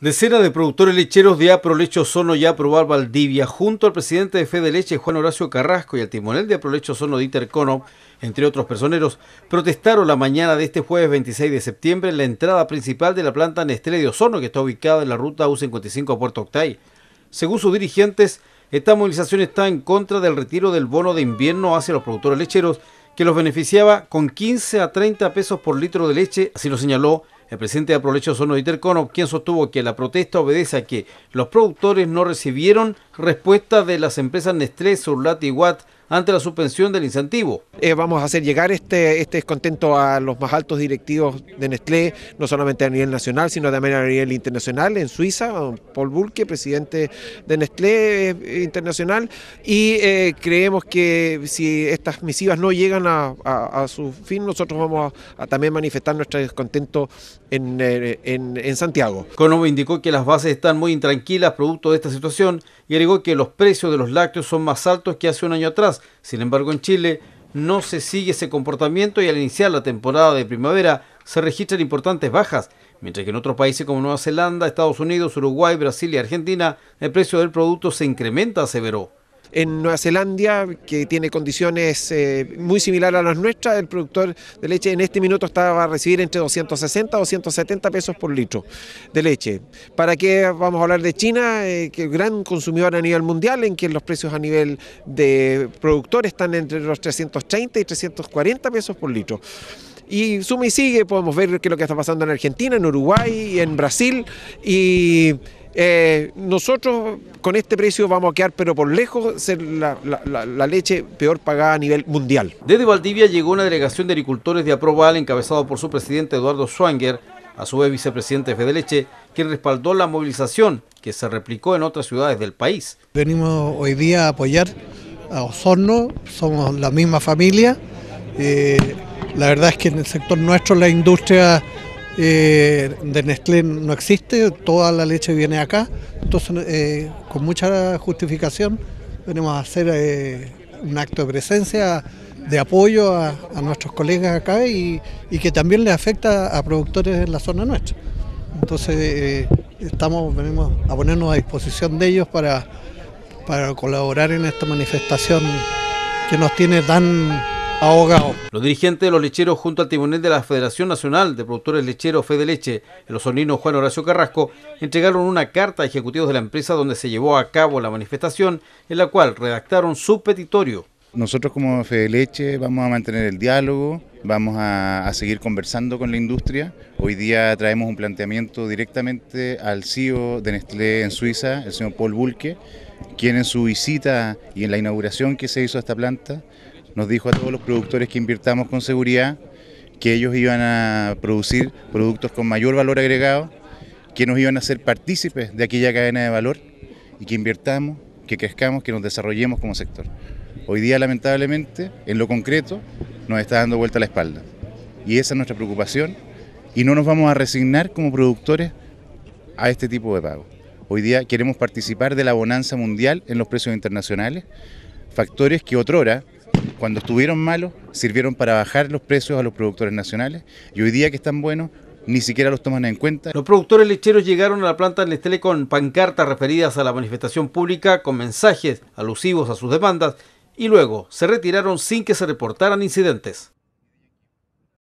Decenas de productores lecheros de Aprolecho Sono y Aprobar Valdivia, junto al presidente de Fede Leche, Juan Horacio Carrasco, y al timonel de Aprolecho Sono, Dieter Cono, entre otros personeros, protestaron la mañana de este jueves 26 de septiembre en la entrada principal de la planta Nestlé de Ozono, que está ubicada en la ruta U55 a Puerto Octay. Según sus dirigentes, esta movilización está en contra del retiro del bono de invierno hacia los productores lecheros, que los beneficiaba con 15 a 30 pesos por litro de leche, así lo señaló el presidente de Aprovecho Sono Dieter quien sostuvo que la protesta obedece a que los productores no recibieron respuesta de las empresas Nestlé, Surlat y Watt ante la suspensión del incentivo. Eh, vamos a hacer llegar este, este descontento a los más altos directivos de Nestlé, no solamente a nivel nacional, sino también a nivel internacional. En Suiza, Paul Bulke, presidente de Nestlé eh, Internacional, y eh, creemos que si estas misivas no llegan a, su fin, nosotros vamos a, también manifestar nuestro descontento en, en, en Santiago. Conomo indicó que las bases están muy intranquilas producto de esta situación y agregó que los precios de los lácteos son más altos que hace un año atrás sin embargo, en Chile no se sigue ese comportamiento y al iniciar la temporada de primavera se registran importantes bajas, mientras que en otros países como Nueva Zelanda, Estados Unidos, Uruguay, Brasil y Argentina el precio del producto se incrementa, aseveró en Nueva Zelanda, que tiene condiciones eh, muy similares a las nuestras, el productor de leche en este minuto estaba va a recibir entre 260 y 270 pesos por litro de leche. ¿Para qué vamos a hablar de China, eh, que es gran consumidor a nivel mundial, en que los precios a nivel de productor están entre los 330 y 340 pesos por litro? y suma y sigue, podemos ver qué es lo que está pasando en Argentina, en Uruguay, en Brasil y eh, nosotros con este precio vamos a quedar, pero por lejos, ser la, leche peor pagada a nivel mundial. Desde Valdivia llegó una delegación de agricultores de Aproval, encabezado por su presidente Eduardo Schwanger, a su vez vicepresidente de Fedeleche, quien respaldó la movilización que se replicó en otras ciudades del país. Venimos hoy día a apoyar a Osorno, somos la misma familia. Eh, la verdad es que en el sector nuestro la industria eh, de Nestlé no existe, toda la leche viene acá, entonces eh, con mucha justificación venimos a hacer eh, un acto de presencia, de apoyo a, nuestros colegas acá y, que también les afecta a productores en la zona nuestra. Entonces estamos, venimos a ponernos a disposición de ellos para, para colaborar en esta manifestación que nos tiene tan los dirigentes de los lecheros junto al timonel de la Federación Nacional de Productores Lecheros de Leche, el osornino Juan Horacio Carrasco, entregaron una carta a ejecutivos de la empresa donde se llevó a cabo la manifestación, en la cual redactaron su petitorio. Nosotros como de Leche vamos a mantener el diálogo, vamos a, a, seguir conversando con la industria. Hoy día traemos un planteamiento directamente al CEO de Nestlé en Suiza, el señor Paul Bulke, quien en su visita y en la inauguración que se hizo a esta planta nos dijo a todos los productores que invirtamos con seguridad, que ellos iban a producir productos con mayor valor agregado, que nos iban a ser partícipes de aquella cadena de valor y que invirtamos, que crezcamos, que nos desarrollemos como sector. Hoy día, lamentablemente, en lo concreto, nos está dando vuelta la espalda. Y esa es nuestra preocupación y no nos vamos a resignar como productores a este tipo de pago. Hoy día queremos participar de la bonanza mundial en los precios internacionales, factores que otrora cuando estuvieron malos, sirvieron para bajar los precios a los productores nacionales y hoy día que están buenos, ni siquiera los toman en cuenta. Los productores lecheros llegaron a la planta de Estele con pancartas referidas a la manifestación pública, con mensajes alusivos a sus demandas y luego se retiraron sin que se reportaran incidentes.